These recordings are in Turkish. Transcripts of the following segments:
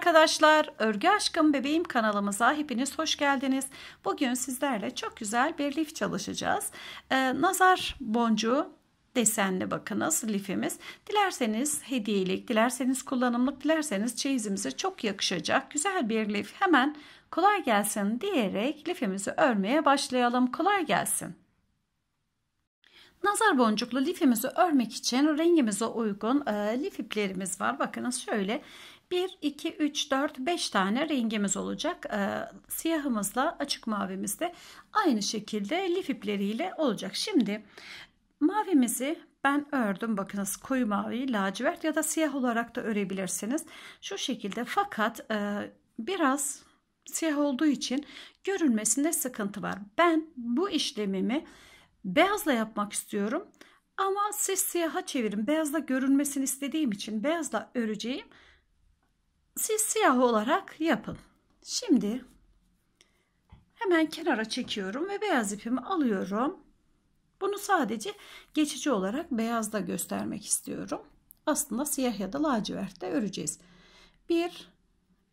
arkadaşlar, Örgü Aşkım Bebeğim kanalımıza hepiniz hoş geldiniz. Bugün sizlerle çok güzel bir lif çalışacağız. Ee, nazar boncuğu desenli bakınız lifimiz. Dilerseniz hediyelik, dilerseniz kullanımlık, dilerseniz çeyizimize çok yakışacak güzel bir lif. Hemen kolay gelsin diyerek lifimizi örmeye başlayalım. Kolay gelsin. Nazar boncuklu lifimizi örmek için rengimize uygun e, lif iplerimiz var. Bakınız şöyle 1, 2, 3, 4, 5 tane rengimiz olacak. Ee, siyahımızla açık mavimiz de aynı şekilde lif ipleriyle olacak. Şimdi mavimizi ben ördüm. Bakınız koyu mavi, lacivert ya da siyah olarak da örebilirsiniz. Şu şekilde fakat e, biraz siyah olduğu için görünmesinde sıkıntı var. Ben bu işlemimi beyazla yapmak istiyorum. Ama siz siyaha çevirin. Beyazla görünmesini istediğim için beyazla öreceğim siz siyah olarak yapın. Şimdi hemen kenara çekiyorum ve beyaz ipimi alıyorum. Bunu sadece geçici olarak beyazda göstermek istiyorum. Aslında siyah ya da lacivertte öreceğiz. 1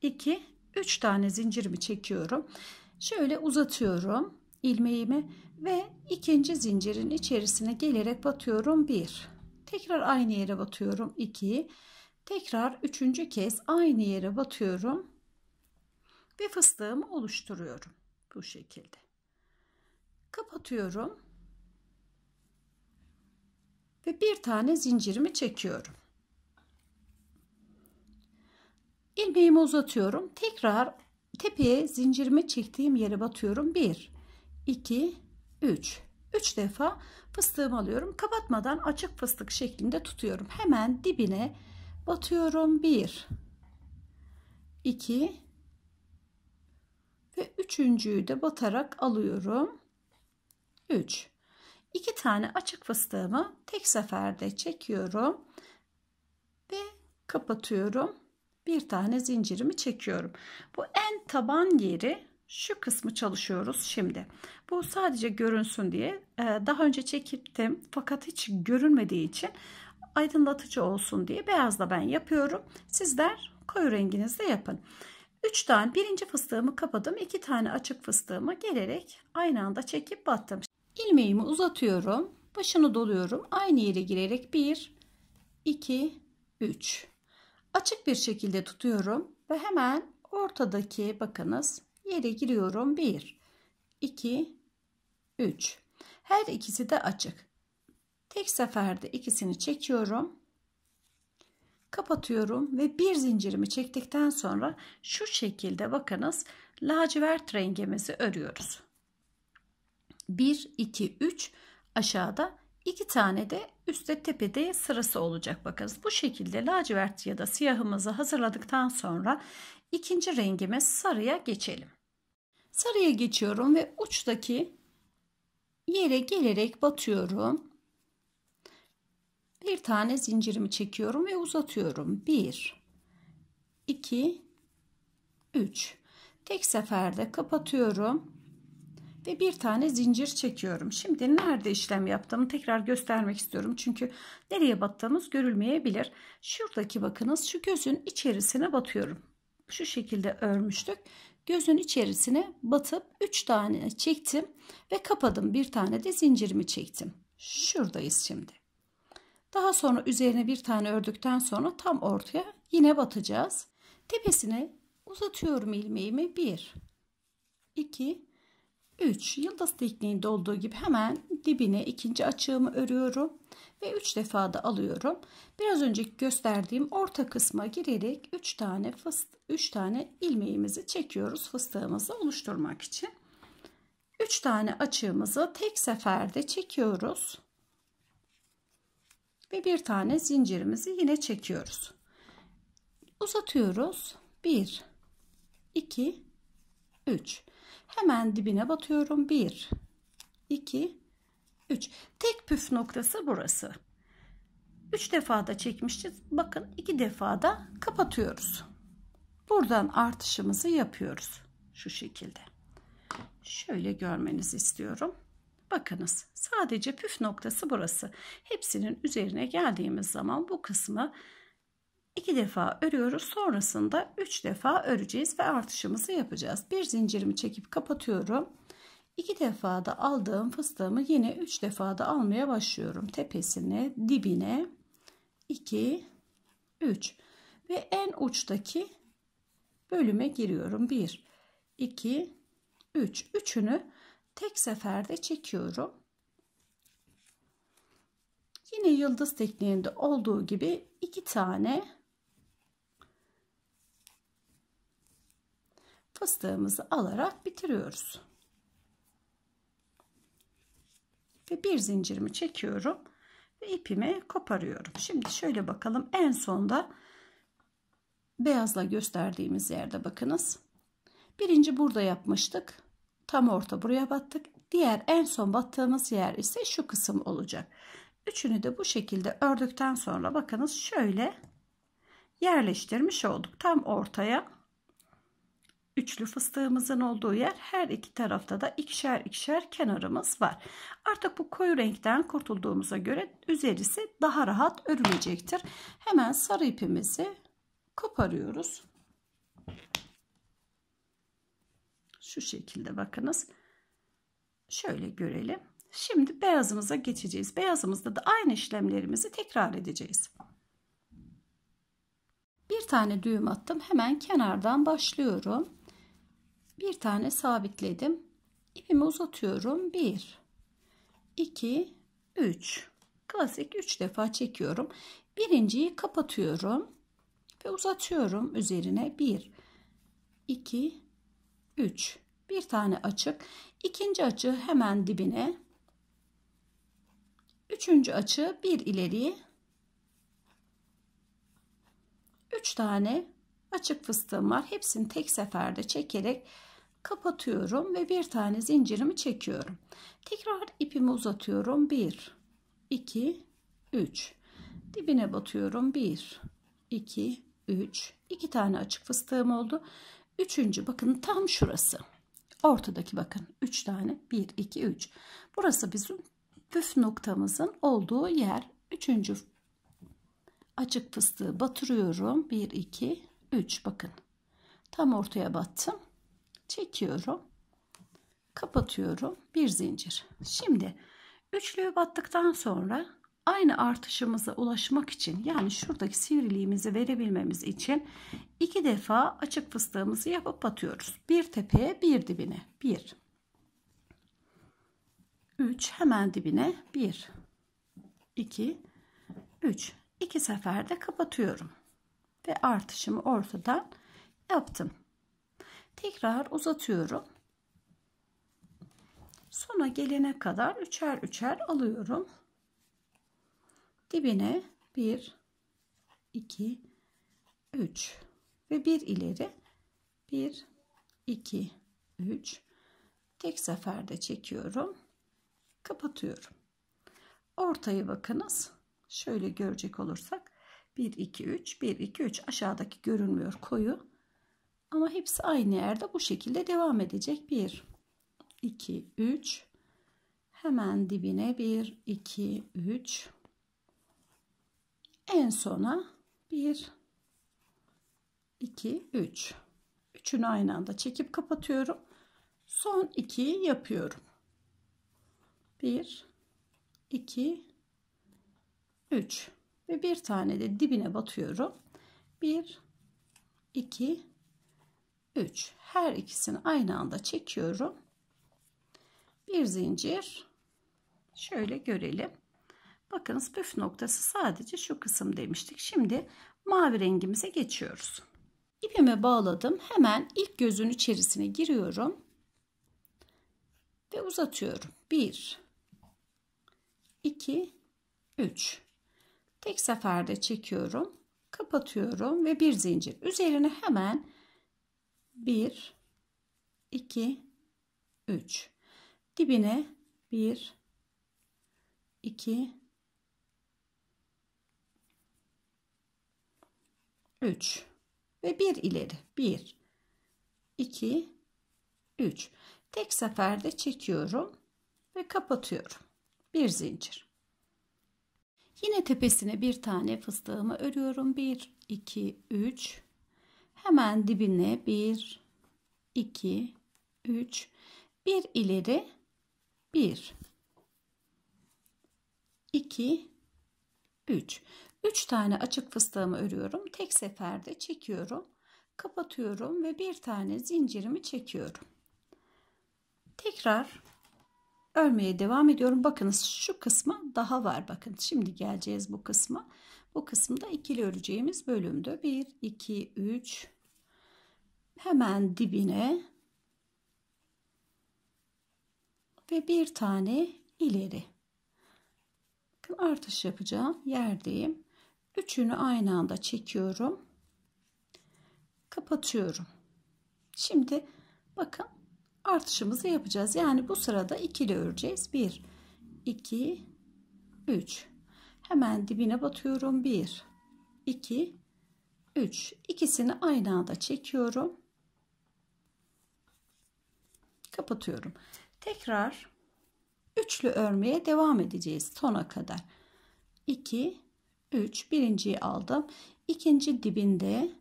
2 3 tane zincirimi çekiyorum. Şöyle uzatıyorum ilmeğimi ve ikinci zincirin içerisine gelerek batıyorum. 1 Tekrar aynı yere batıyorum. 2 Tekrar üçüncü kez aynı yere batıyorum. Ve fıstığımı oluşturuyorum. Bu şekilde. Kapatıyorum. Ve bir tane zincirimi çekiyorum. ilmeğimi uzatıyorum. Tekrar tepeye zincirimi çektiğim yere batıyorum. 1, 2, 3. 3 defa fıstığımı alıyorum. Kapatmadan açık fıstık şeklinde tutuyorum. Hemen dibine batıyorum 1 2 ve üçüncüyü de batarak alıyorum 3 2 tane açık fıstığımı tek seferde çekiyorum ve kapatıyorum bir tane zincirimi çekiyorum bu en taban yeri şu kısmı çalışıyoruz şimdi bu sadece görünsün diye e, daha önce çekiptim fakat hiç görünmediği için aydınlatıcı olsun diye beyazla ben yapıyorum. Sizler koyu renginizde yapın. 3 tane birinci fıstığımı kapadım. 2 tane açık fıstığımı gelerek aynı anda çekip battım. İlmeğimi uzatıyorum. Başını doluyorum. Aynı yere girerek 1, 2, 3. Açık bir şekilde tutuyorum ve hemen ortadaki bakınız yere giriyorum. 1, 2, 3. Her ikisi de açık. Tek seferde ikisini çekiyorum. Kapatıyorum ve bir zincirimi çektikten sonra şu şekilde bakınız lacivert rengimizi örüyoruz. 1, 2, 3 aşağıda iki tane de üstte tepede sırası olacak bakınız. Bu şekilde lacivert ya da siyahımızı hazırladıktan sonra ikinci rengimiz sarıya geçelim. Sarıya geçiyorum ve uçtaki yere gelerek batıyorum. Bir tane zincirimi çekiyorum ve uzatıyorum. 1 2 3 Tek seferde kapatıyorum ve bir tane zincir çekiyorum. Şimdi nerede işlem yaptığımı tekrar göstermek istiyorum. Çünkü nereye battığımız görülmeyebilir. Şuradaki bakınız şu gözün içerisine batıyorum. Şu şekilde örmüştük. Gözün içerisine batıp 3 tane çektim ve kapadım. Bir tane de zincirimi çektim. Şuradayız şimdi. Daha sonra üzerine bir tane ördükten sonra tam ortaya yine batacağız. Tepesine uzatıyorum ilmeğimi. 1, 2, 3. Yıldız tekniğinde olduğu gibi hemen dibine ikinci açığımı örüyorum. Ve 3 defa da alıyorum. Biraz önceki gösterdiğim orta kısma girerek 3 tane, üç tane ilmeğimizi çekiyoruz fıstığımızı oluşturmak için. 3 tane açığımızı tek seferde çekiyoruz. Ve bir tane zincirimizi yine çekiyoruz. Uzatıyoruz. 1, 2, 3. Hemen dibine batıyorum. 1, 2, 3. Tek püf noktası burası. 3 defa da çekmişiz. Bakın 2 defa da kapatıyoruz. Buradan artışımızı yapıyoruz. Şu şekilde. Şöyle görmenizi istiyorum. Bakınız sadece püf noktası burası. Hepsinin üzerine geldiğimiz zaman bu kısmı iki defa örüyoruz. Sonrasında üç defa öreceğiz ve artışımızı yapacağız. Bir zincirimi çekip kapatıyorum. İki defa da aldığım fıstığımı yine üç defa da almaya başlıyorum. Tepesine, dibine 2, 3 ve en uçtaki bölüme giriyorum. 1, 2, 3. Üç. Üçünü tek seferde çekiyorum. Yine yıldız tekniğinde olduğu gibi iki tane fıstığımızı alarak bitiriyoruz. Ve bir zincirimi çekiyorum ve ipimi koparıyorum. Şimdi şöyle bakalım en sonda beyazla gösterdiğimiz yerde bakınız. Birinci burada yapmıştık. Tam orta buraya battık. Diğer en son battığımız yer ise şu kısım olacak. Üçünü de bu şekilde ördükten sonra bakınız şöyle yerleştirmiş olduk. Tam ortaya üçlü fıstığımızın olduğu yer her iki tarafta da ikişer ikişer kenarımız var. Artık bu koyu renkten kurtulduğumuza göre üzerisi daha rahat örülecektir. Hemen sarı ipimizi koparıyoruz. Şu şekilde bakınız. Şöyle görelim. Şimdi beyazımıza geçeceğiz. Beyazımızda da aynı işlemlerimizi tekrar edeceğiz. Bir tane düğüm attım. Hemen kenardan başlıyorum. Bir tane sabitledim. İpimi uzatıyorum. 1 2 3 Klasik 3 defa çekiyorum. Birinciyi kapatıyorum ve uzatıyorum üzerine 1 2 3 bir tane açık ikinci açı hemen dibine üçüncü açı bir ileri üç tane açık fıstığım var hepsini tek seferde çekerek kapatıyorum ve bir tane zincirimi çekiyorum tekrar ipimi uzatıyorum 1 2 3 dibine batıyorum 1 2 3 2 tane açık fıstığım oldu üçüncü bakın tam şurası Ortadaki bakın 3 tane 1 2 3. Burası bizim püf noktamızın olduğu yer. Üçüncü açık fıstığı batırıyorum. 1 2 3 bakın. Tam ortaya battım. Çekiyorum. Kapatıyorum. Bir zincir. Şimdi üçlüyü battıktan sonra aynı artışımıza ulaşmak için yani şuradaki sivriliğimizi verebilmemiz için iki defa açık fıstığımızı yapıp batıyoruz. Bir tepeye bir dibine bir. Üç hemen dibine bir. iki, üç. İki seferde kapatıyorum. Ve artışımı ortadan yaptım. Tekrar uzatıyorum. Sona gelene kadar üçer üçer alıyorum dibine 1 2 3 ve bir ileri 1 2 3 tek seferde çekiyorum kapatıyorum Ortayı bakınız şöyle görecek olursak 1 2 3 1 2 3 aşağıdaki görünmüyor koyu ama hepsi aynı yerde bu şekilde devam edecek 1 2 3 hemen dibine 1 2 3 en sona 1 2 3 üçünü aynı anda çekip kapatıyorum son 2'yi yapıyorum 1 2 3 ve bir tane de dibine batıyorum 1 2 3 her ikisini aynı anda çekiyorum bir zincir şöyle görelim Bakınız püf noktası sadece şu kısım demiştik. Şimdi mavi rengimize geçiyoruz. İpime bağladım. Hemen ilk gözün içerisine giriyorum. Ve uzatıyorum. 1 2 3 Tek seferde çekiyorum. Kapatıyorum ve bir zincir. Üzerine hemen 1 2 3 Dibine 1 2 3 ve 1 ileri 1 2 3 tek seferde çekiyorum ve kapatıyorum bir zincir yine tepesine bir tane fıstığımı örüyorum 1 2 3 hemen dibine 1 2 3 1 ileri 1 2 3 3 tane açık fıstığımı örüyorum. Tek seferde çekiyorum. Kapatıyorum ve bir tane zincirimi çekiyorum. Tekrar örmeye devam ediyorum. Bakınız şu kısma daha var. Bakın şimdi geleceğiz bu kısma. Bu kısımda ikili öreceğimiz bölümde 1, 2, 3 hemen dibine ve bir tane ileri. Bakın artış yapacağım yerdeyim. Üçünü aynı anda çekiyorum. Kapatıyorum. Şimdi bakın artışımızı yapacağız. Yani bu sırada ikili öreceğiz. 1 2 3 Hemen dibine batıyorum. 1 2 3 İkisini aynı anda çekiyorum. Kapatıyorum. Tekrar üçlü örmeye devam edeceğiz sona kadar. 2 3 birinciyi aldım. ikinci dibinde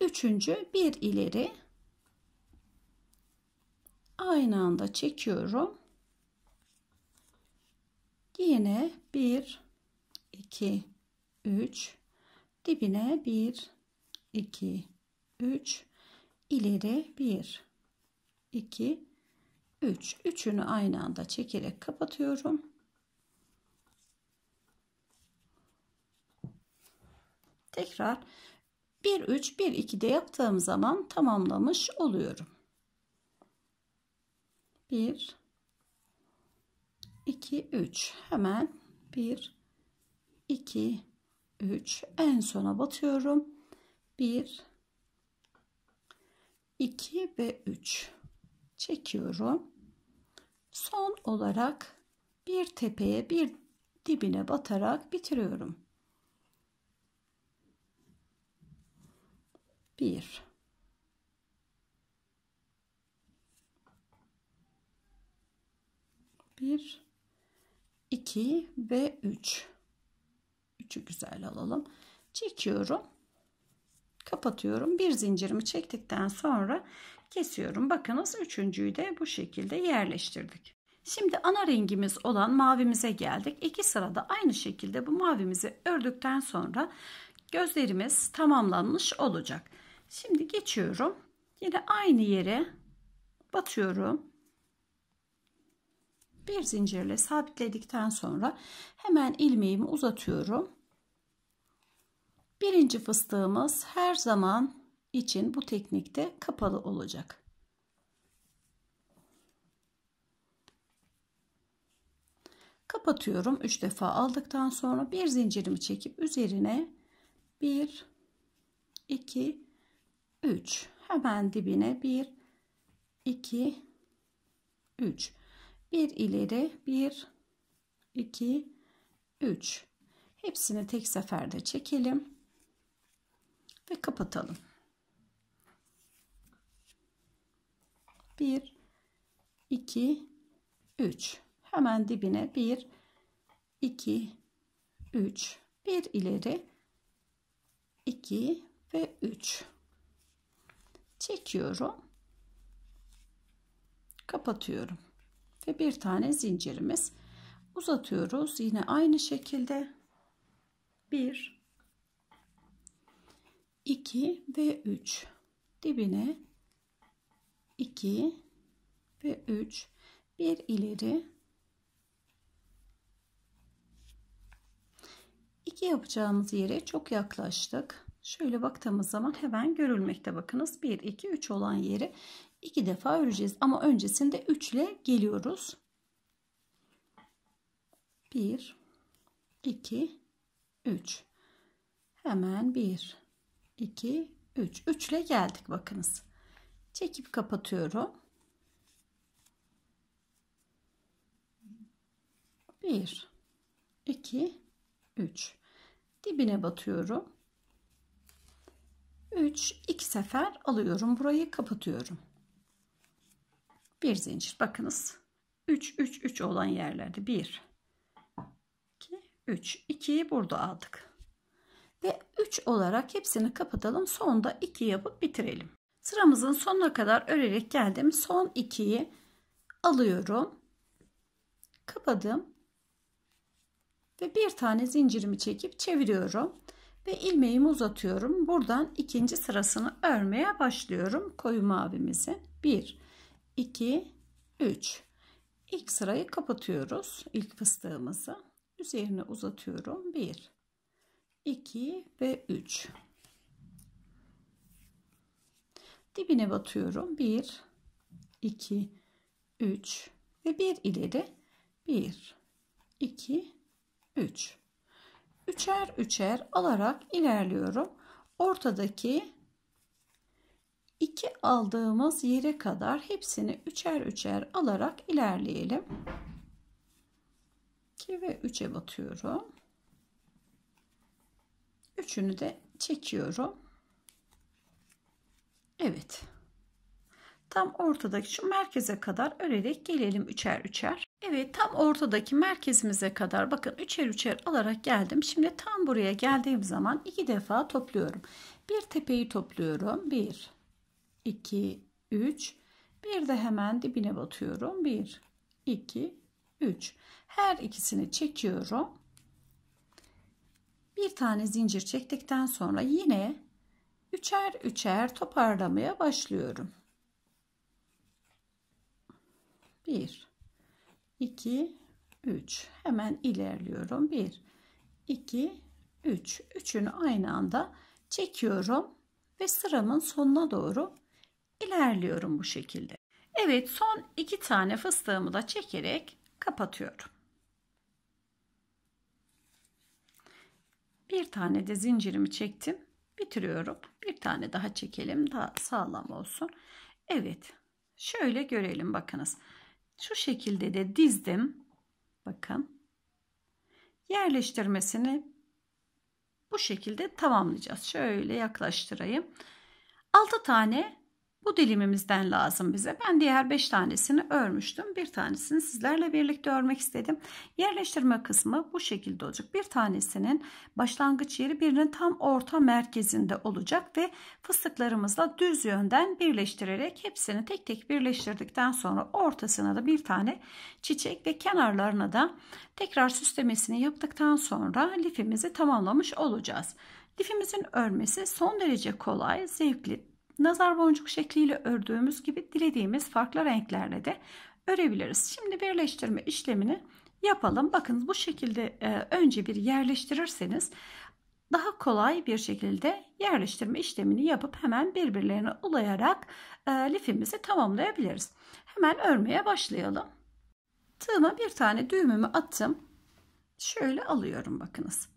üçüncü bir ileri aynı anda çekiyorum. Yine 1 2 3 dibine 1 2 3 ileri 1 2 3 üçünü aynı anda çekerek kapatıyorum. Tekrar 1 3 1 2 de yaptığım zaman tamamlamış oluyorum. 1 2 3 hemen 1 2 3 en sona batıyorum. 1 2 ve 3 çekiyorum. Son olarak bir tepeye bir dibine batarak bitiriyorum. 1 1 2 ve 3 3'ü güzel alalım çekiyorum kapatıyorum bir zincirimi çektikten sonra kesiyorum bakınız üçüncüyü de bu şekilde yerleştirdik şimdi ana rengimiz olan mavimize geldik iki sırada aynı şekilde bu mavimizi ördükten sonra gözlerimiz tamamlanmış olacak Şimdi geçiyorum. Yine aynı yere batıyorum. Bir zincirle sabitledikten sonra hemen ilmeğimi uzatıyorum. Birinci fıstığımız her zaman için bu teknikte kapalı olacak. Kapatıyorum. 3 defa aldıktan sonra bir zincirimi çekip üzerine 1 2 3 hemen dibine 1 2 3 bir ileri 1 2 3 hepsini tek seferde çekelim ve kapatalım 1 2 3 hemen dibine 1 2 3 bir ileri 2 ve 3 çekiyorum kapatıyorum ve bir tane zincirimiz uzatıyoruz yine aynı şekilde 1 2 ve 3 dibine 2 ve 3 bir ileri 2 yapacağımız yere çok yaklaştık Şöyle baktığımız zaman hemen görülmekte bakınız. 1, 2, 3 olan yeri 2 defa öreceğiz. Ama öncesinde 3 ile geliyoruz. 1, 2, 3. Hemen 1, 2, 3. 3 ile geldik bakınız. Çekip kapatıyorum. 1, 2, 3. Dibine batıyorum. 3 2 sefer alıyorum burayı kapatıyorum. Bir zincir bakınız. 3 3 3 olan yerlerde 1 2 3 2'yi burada aldık. Ve 3 olarak hepsini kapatalım. Sonda 2 yapıp bitirelim. Sıramızın sonuna kadar örerek geldim. Son 2'yi alıyorum. Kapadım. Ve bir tane zincirimi çekip çeviriyorum ve ilmeğimi uzatıyorum. Buradan ikinci sırasını örmeye başlıyorum. Koyu mavimizi. 1, 2, 3. İlk sırayı kapatıyoruz. İlk fıstığımızı. Üzerine uzatıyorum. 1, 2 ve 3. Dibine batıyorum. 1, 2, 3 ve 1 ileri. 1, 2, 3 üçer üçer alarak ilerliyorum. Ortadaki iki aldığımız yere kadar hepsini üçer üçer alarak ilerleyelim. 2 ve 3'e batıyorum. Üçünü de çekiyorum. Evet tam ortadaki şu merkeze kadar örerek gelelim üçer üçer. Evet tam ortadaki merkezimize kadar bakın üçer üçer alarak geldim. Şimdi tam buraya geldiğim zaman iki defa topluyorum. Bir tepeyi topluyorum. Bir, iki, üç. Bir de hemen dibine batıyorum. Bir, iki, üç. Her ikisini çekiyorum. Bir tane zincir çektikten sonra yine üçer üçer toparlamaya başlıyorum. 1 2 3 hemen ilerliyorum 1 2 3 üçünü aynı anda çekiyorum ve sıramın sonuna doğru ilerliyorum bu şekilde Evet son iki tane fıstığımı da çekerek kapatıyorum bir tane de zincirimi çektim bitiriyorum bir tane daha çekelim daha sağlam olsun Evet şöyle görelim bakınız şu şekilde de dizdim. Bakın. Yerleştirmesini bu şekilde tamamlayacağız. Şöyle yaklaştırayım. 6 tane bu dilimimizden lazım bize. Ben diğer 5 tanesini örmüştüm. Bir tanesini sizlerle birlikte örmek istedim. Yerleştirme kısmı bu şekilde olacak. Bir tanesinin başlangıç yeri birinin tam orta merkezinde olacak ve fıstıklarımızla düz yönden birleştirerek hepsini tek tek birleştirdikten sonra ortasına da bir tane çiçek ve kenarlarına da tekrar süslemesini yaptıktan sonra lifimizi tamamlamış olacağız. Lifimizin örmesi son derece kolay, zevkli, Nazar boncuk şekliyle ördüğümüz gibi dilediğimiz farklı renklerle de örebiliriz. Şimdi birleştirme işlemini yapalım. Bakın bu şekilde e, önce bir yerleştirirseniz daha kolay bir şekilde yerleştirme işlemini yapıp hemen birbirlerine ulayarak e, lifimizi tamamlayabiliriz. Hemen örmeye başlayalım. Tığıma bir tane düğümümü attım. Şöyle alıyorum bakınız.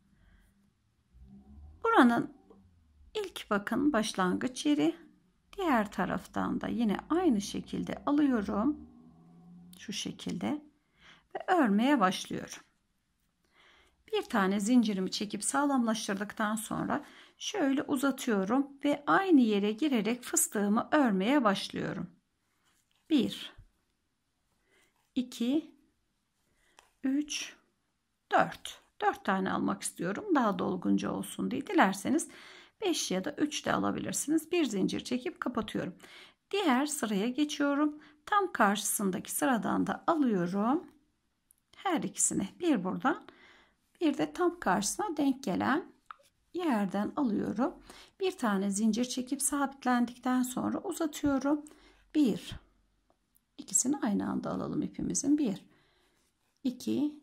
Buranın ilk bakın başlangıç yeri Diğer taraftan da yine aynı şekilde alıyorum. Şu şekilde ve örmeye başlıyorum. Bir tane zincirimi çekip sağlamlaştırdıktan sonra şöyle uzatıyorum ve aynı yere girerek fıstığımı örmeye başlıyorum. 1 2 3 4 4 tane almak istiyorum. Daha dolgunca olsun diye. Dilerseniz 5 ya da 3 de alabilirsiniz. Bir zincir çekip kapatıyorum. Diğer sıraya geçiyorum. Tam karşısındaki sıradan da alıyorum. Her ikisini bir buradan bir de tam karşısına denk gelen yerden alıyorum. Bir tane zincir çekip sabitlendikten sonra uzatıyorum. Bir, ikisini aynı anda alalım ipimizin. bir, iki,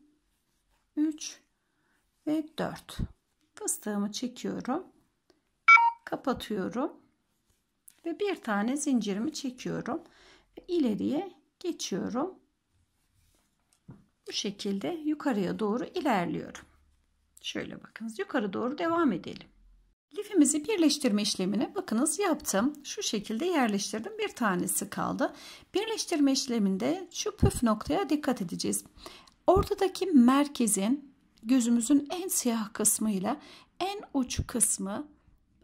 üç ve dört fıstığımı çekiyorum kapatıyorum ve bir tane zincirimi çekiyorum ve ileriye geçiyorum bu şekilde yukarıya doğru ilerliyorum şöyle bakınız yukarı doğru devam edelim lifimizi birleştirme işlemini bakınız yaptım şu şekilde yerleştirdim bir tanesi kaldı birleştirme işleminde şu püf noktaya dikkat edeceğiz ortadaki merkezin gözümüzün en siyah kısmı ile en uç kısmı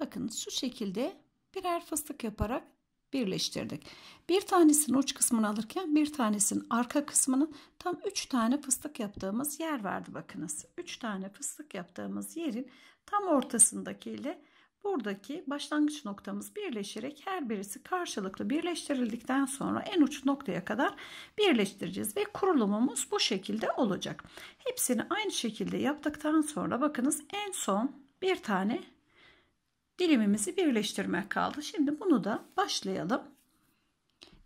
Bakın şu şekilde birer fıstık yaparak birleştirdik. Bir tanesinin uç kısmını alırken bir tanesinin arka kısmının tam 3 tane fıstık yaptığımız yer vardı bakınız. 3 tane fıstık yaptığımız yerin tam ortasındaki ile buradaki başlangıç noktamız birleşerek her birisi karşılıklı birleştirildikten sonra en uç noktaya kadar birleştireceğiz ve kurulumumuz bu şekilde olacak. Hepsini aynı şekilde yaptıktan sonra bakınız en son bir tane dilimimizi birleştirmek kaldı. Şimdi bunu da başlayalım.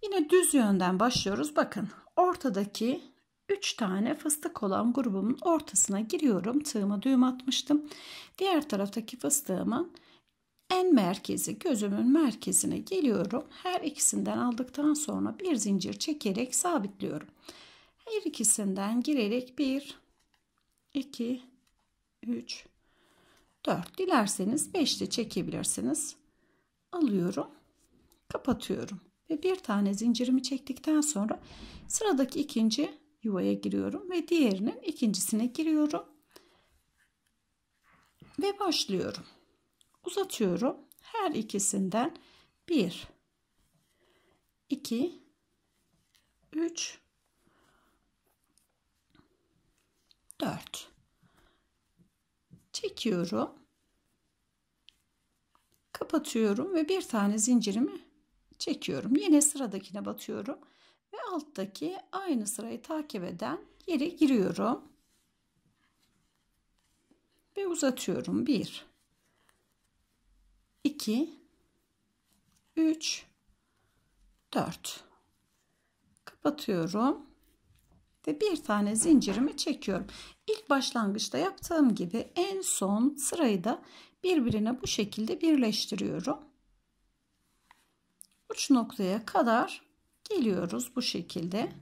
Yine düz yönden başlıyoruz. Bakın ortadaki 3 tane fıstık olan grubumun ortasına giriyorum. Tığıma düğüm atmıştım. Diğer taraftaki fıstığımın en merkezi gözümün merkezine geliyorum. Her ikisinden aldıktan sonra bir zincir çekerek sabitliyorum. Her ikisinden girerek 1, 2, 3, 4. Dilerseniz 5 de çekebilirsiniz. Alıyorum. Kapatıyorum. Ve bir tane zincirimi çektikten sonra sıradaki ikinci yuvaya giriyorum. Ve diğerinin ikincisine giriyorum. Ve başlıyorum. Uzatıyorum. Her ikisinden 1, 2, 3, 4 çekiyorum. Kapatıyorum ve bir tane zincirimi çekiyorum. Yine sıradakine batıyorum ve alttaki aynı sırayı takip eden yere giriyorum. Ve uzatıyorum. 1 2 3 4 kapatıyorum ve bir tane zincirimi çekiyorum. İlk başlangıçta yaptığım gibi en son sırayı da birbirine bu şekilde birleştiriyorum. Uç noktaya kadar geliyoruz bu şekilde.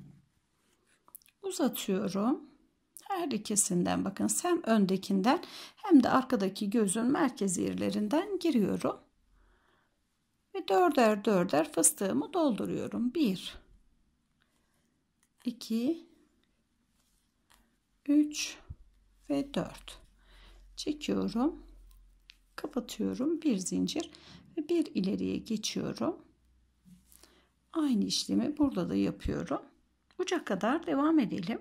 Uzatıyorum. Her ikisinden bakın hem öndekinden hem de arkadaki gözün merkez yerlerinden giriyorum. Ve dörder dörder fıstığımı dolduruyorum. Bir, iki, 3 ve 4 çekiyorum kapatıyorum bir zincir ve bir ileriye geçiyorum aynı işlemi burada da yapıyorum uca kadar devam edelim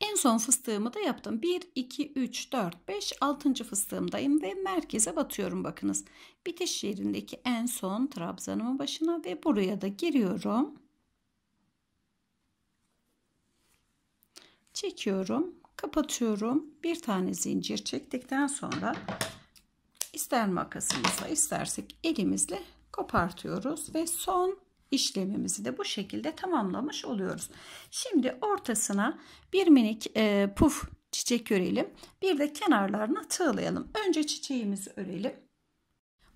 en son fıstığımı da yaptım 1 2 3 4 5 6. fıstığımdayım ve merkeze batıyorum bakınız bitiş yerindeki en son trabzanımın başına ve buraya da giriyorum çekiyorum kapatıyorum bir tane zincir çektikten sonra ister makasımızla istersek elimizle kopartıyoruz ve son işlemimizi de bu şekilde tamamlamış oluyoruz. Şimdi ortasına bir minik e, puf çiçek örelim. Bir de kenarlarına tığlayalım. Önce çiçeğimizi örelim.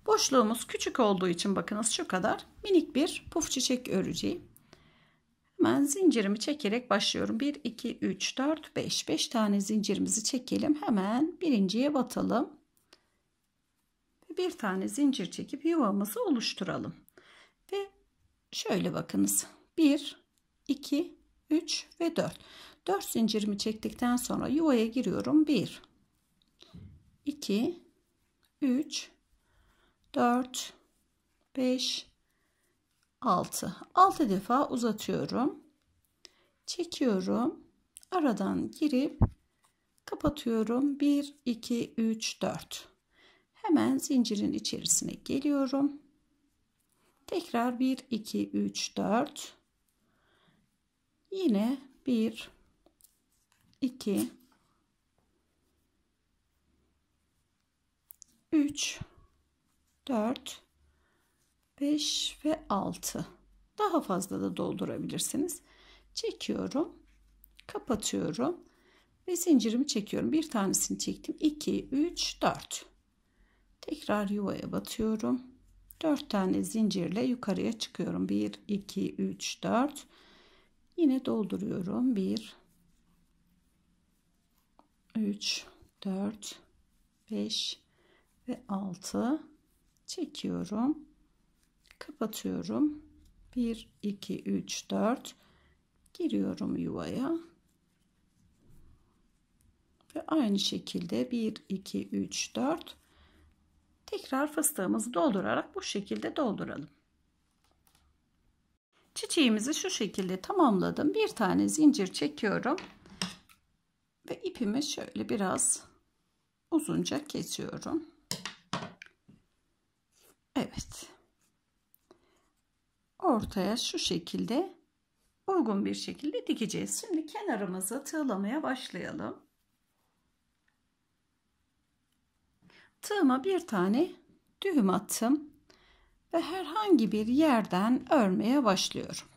Boşluğumuz küçük olduğu için bakınız şu kadar minik bir puf çiçek öreceğim. Hemen zincirimi çekerek başlıyorum. 1, 2, 3, 4, 5. 5 tane zincirimizi çekelim. Hemen birinciye batalım. Bir tane zincir çekip yuvamızı oluşturalım. Ve şöyle bakınız. 1, 2, 3 ve 4. 4 zincirimi çektikten sonra yuvaya giriyorum. 1, 2, 3, 4, 5, 6. 6 defa uzatıyorum. Çekiyorum. Aradan girip kapatıyorum. 1, 2, 3, 4. Hemen zincirin içerisine geliyorum. Tekrar 1, 2, 3, 4. Yine 1, 2, 3, 4, 5 ve 6. Daha fazla da doldurabilirsiniz. Çekiyorum. Kapatıyorum. Ve zincirimi çekiyorum. Bir tanesini çektim. 2, 3, 4. Tekrar yuvaya batıyorum. 4 tane zincirle yukarıya çıkıyorum. 1, 2, 3, 4. Yine dolduruyorum. 1, 3, 4, 5 ve 6 çekiyorum kapatıyorum 1 2 3 4 giriyorum yuvaya ve aynı şekilde 1 2 3 4 tekrar fıstığımızı doldurarak bu şekilde dolduralım çiçeğimizi şu şekilde tamamladım bir tane zincir çekiyorum ve ipimi şöyle biraz uzunca kesiyorum ortaya şu şekilde uygun bir şekilde dikeceğiz. Şimdi kenarımızı tığlamaya başlayalım. Tığıma bir tane düğüm attım ve herhangi bir yerden örmeye başlıyorum.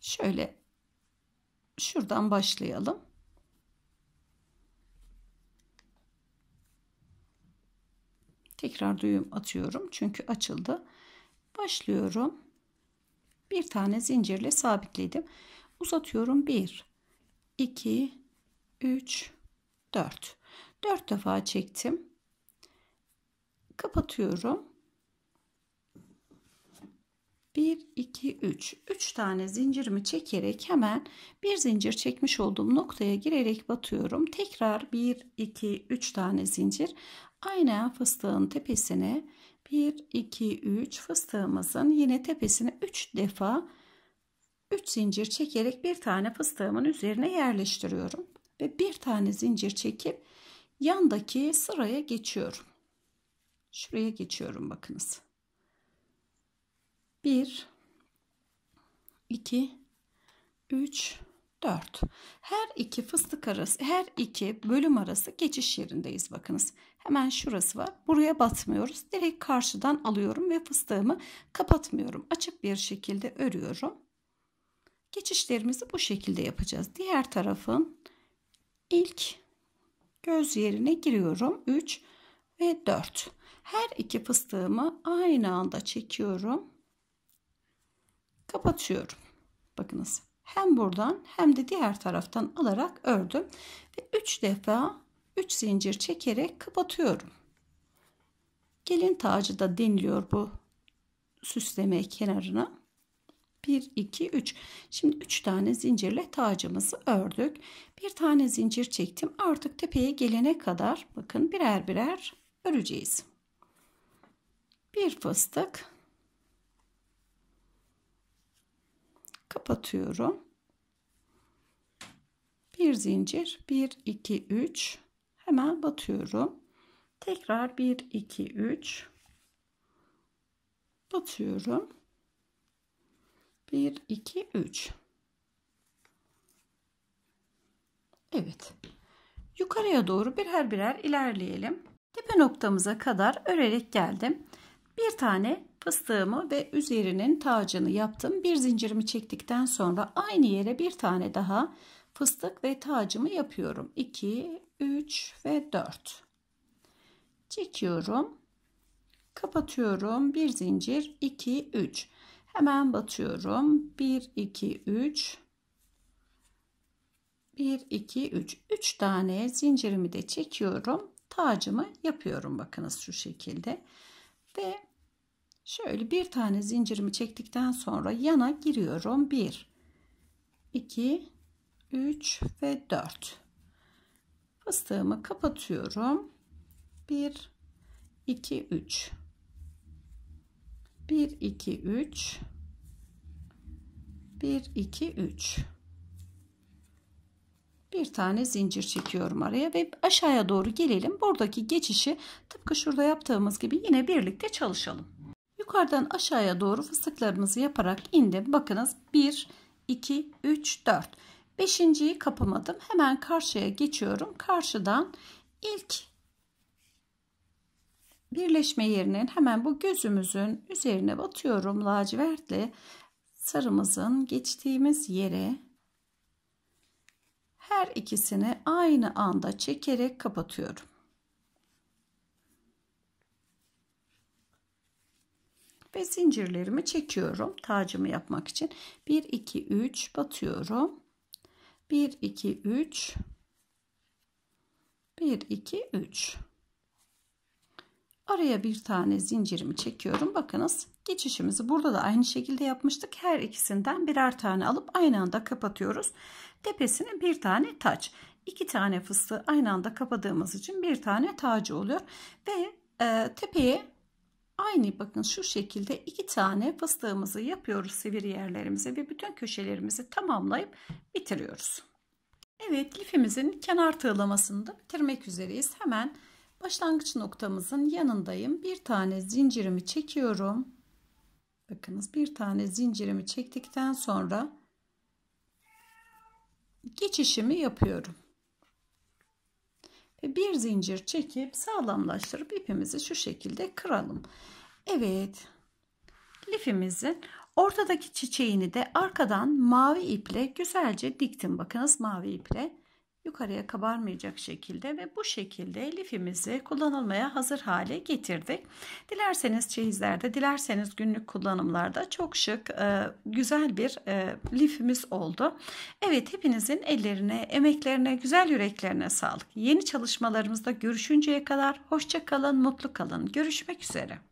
Şöyle şuradan başlayalım. Tekrar düğüm atıyorum çünkü açıldı başlıyorum. Bir tane zincirle sabitledim. Uzatıyorum. 1 2 3 4. 4 defa çektim. Kapatıyorum. 1 2 3. 3 tane zincirimi çekerek hemen bir zincir çekmiş olduğum noktaya girerek batıyorum. Tekrar 1 2 3 tane zincir aynen fıstığın tepesine 1, 2, 3 fıstığımızın yine tepesine 3 defa 3 zincir çekerek bir tane fıstığımın üzerine yerleştiriyorum. Ve bir tane zincir çekip yandaki sıraya geçiyorum. Şuraya geçiyorum bakınız. 1, 2, 3, 4. Her iki fıstık arası, her iki bölüm arası geçiş yerindeyiz bakınız. Hemen şurası var. Buraya batmıyoruz. Direkt karşıdan alıyorum ve fıstığımı kapatmıyorum. Açık bir şekilde örüyorum. Geçişlerimizi bu şekilde yapacağız. Diğer tarafın ilk göz yerine giriyorum. 3 ve 4. Her iki fıstığımı aynı anda çekiyorum. Kapatıyorum. Bakınız hem buradan hem de diğer taraftan alarak ördüm. Ve 3 defa 3 zincir çekerek kapatıyorum. Gelin tacı da deniliyor bu süsleme kenarına. 1 2 3 şimdi 3 tane zincirle tacımızı ördük bir tane zincir çektim artık tepeye gelene kadar bakın birer birer öreceğiz bir fıstık kapatıyorum bir zincir 1 2 3 Hemen batıyorum. Tekrar 1, 2, 3 batıyorum. 1, 2, 3 Evet. Yukarıya doğru birer birer ilerleyelim. Tepe noktamıza kadar örerek geldim. Bir tane fıstığımı ve üzerinin tacını yaptım. Bir zincirimi çektikten sonra aynı yere bir tane daha fıstık ve tacımı yapıyorum. 2 3 ve 4 çekiyorum kapatıyorum bir zincir 2 3 hemen batıyorum 1 2 3 1 2 3 3 tane zincirimi de çekiyorum tacımı yapıyorum bakınız şu şekilde ve şöyle bir tane zincirimi çektikten sonra yana giriyorum 1 2 3 ve 4 fıstığımı kapatıyorum. 1 2 3 1 2 3 1 2 3 bir tane zincir çekiyorum araya ve aşağıya doğru gelelim. Buradaki geçişi tıpkı şurada yaptığımız gibi yine birlikte çalışalım. Yukarıdan aşağıya doğru fıstıklarımızı yaparak indim. Bakınız 1 2 3 4 Beşinciyi kapamadım. Hemen karşıya geçiyorum. Karşıdan ilk birleşme yerinin hemen bu gözümüzün üzerine batıyorum. Lacivertli sarımızın geçtiğimiz yere her ikisini aynı anda çekerek kapatıyorum. Ve zincirlerimi çekiyorum tacımı yapmak için. 1 2 3 batıyorum. 1 2 3 1 2 3 araya bir tane zincirimi çekiyorum bakınız geçişimizi burada da aynı şekilde yapmıştık her ikisinden birer tane alıp aynı anda kapatıyoruz tepesine bir tane taç iki tane fıstığı aynı anda kapadığımız için bir tane tacı oluyor ve e, tepeye Aynı bakın şu şekilde iki tane fıstığımızı yapıyoruz sivri yerlerimize ve bütün köşelerimizi tamamlayıp bitiriyoruz. Evet lifimizin kenar tığlamasını da bitirmek üzereyiz. Hemen başlangıç noktamızın yanındayım. Bir tane zincirimi çekiyorum. Bakınız bir tane zincirimi çektikten sonra geçişimi yapıyorum bir zincir çekip sağlamlaştırıp ipimizi şu şekilde kıralım. Evet lifimizin ortadaki çiçeğini de arkadan mavi iple güzelce diktim. Bakınız mavi iple yukarıya kabarmayacak şekilde ve bu şekilde lifimizi kullanılmaya hazır hale getirdik. Dilerseniz çeyizlerde, dilerseniz günlük kullanımlarda çok şık, e, güzel bir e, lifimiz oldu. Evet hepinizin ellerine, emeklerine, güzel yüreklerine sağlık. Yeni çalışmalarımızda görüşünceye kadar hoşça kalın, mutlu kalın. Görüşmek üzere.